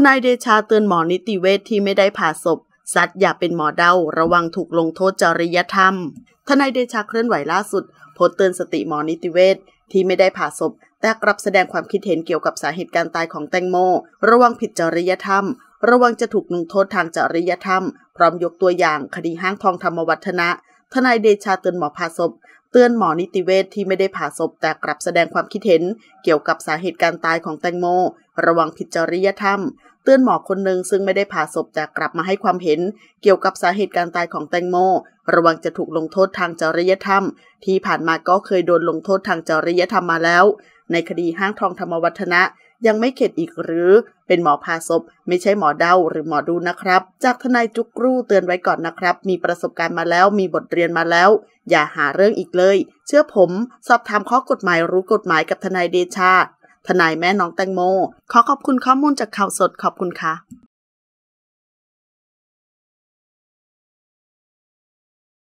ทนายเดชาเตือนหมอนิติเวชที่ไม่ได้ผ่าศพสัต์อย่าเป็นหมอเดาระวังถูกลงโทษจริยธรรมทนายเดชาเคลื่อนไหวล่าสุดโพสเตือนสติหมอนิติเวชที่ไม่ได้ผ่าศพแต่กลับแสดงความคิดเห็นเกี่ยวกับสาเหตุการตายของแตงโมระวังผิดจริยธรรมระวังจะถูกลงโทษทางจริยธรรม พร้อมยกตัวอย่างคดีห้างทองธรรมวัฒนะทนายเดชาเตือนหมอผ่าศพเตือนหมอนิติเวชทที่ไม่ได้ผ่าศพแต่กลับแสดงความคิดเห็น เกี่ยวกับสาเหตุการตายของแตงโม ระวังผิดจริยธรรมเตือนหมอคนหนึ่งซึ่งไม่ได้ผ่าศพแต่กลับมาให้ความเห็น เกี่ยวกับสาเหตุการตายของแตงโม ระวังจะถูกลงโทษทางจริยธรรมที่ผ่านมาก็เคยโดนลงโทษทางจริยธรรมมาแล้ว ในคดีห้างทองธรรมวัฒนะยังไม่เข็ดอีกหรือเป็นหมอพาศพ ไม่ใช่หมอเดาหรือหมอดูนะครับ จากทนายจุกรู้เตือนไว้ก่อนนะครับ มีประสบการณ์มาแล้วมีบทเรียนมาแล้ว อย่าหาเรื่องอีกเลย เชื่อผม สอบถามข้อกฎหมายรู้กฎหมายกับทนายเดชาทนายแม่น้องแตงโมขอขอบคุณข้อมูลจากข่าวสดขอบคุณค่ะ